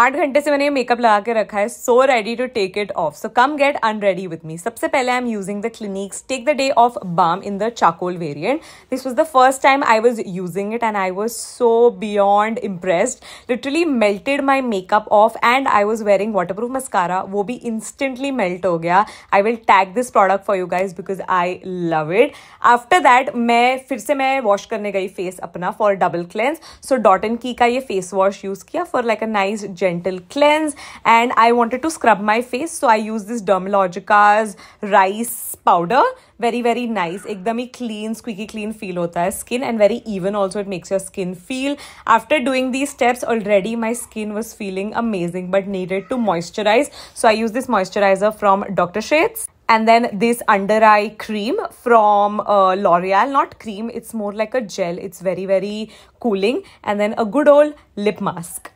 आठ घंटे से मैंने मेकअप लगा के रखा है so ready to take it off so come get unready with me सबसे पहले I am using the Clinique's take the day off balm in the charcoal variant this was the first time I was using it and I was so beyond impressed literally melted my makeup off and I was wearing waterproof mascara वो भी instantly melt हो गया I will tag this product for you guys because I love it after that मैं फिर से मैं wash करने गई फेस अपना for double cleanse so Dot and Key का ये फेस वॉश यूज़ किया for like a nice gentle cleanse and I wanted to scrub my face so I used this Dermalogica's rice powder very very nice ekdam clean squeaky clean feel hota hai skin and very even also it makes your skin feel after doing these steps already my skin was feeling amazing but needed to moisturize so I used this moisturizer from Dr. Shades and then this under eye cream from uh, l'oreal not cream it's more like a gel it's very very cooling and then a good old lip mask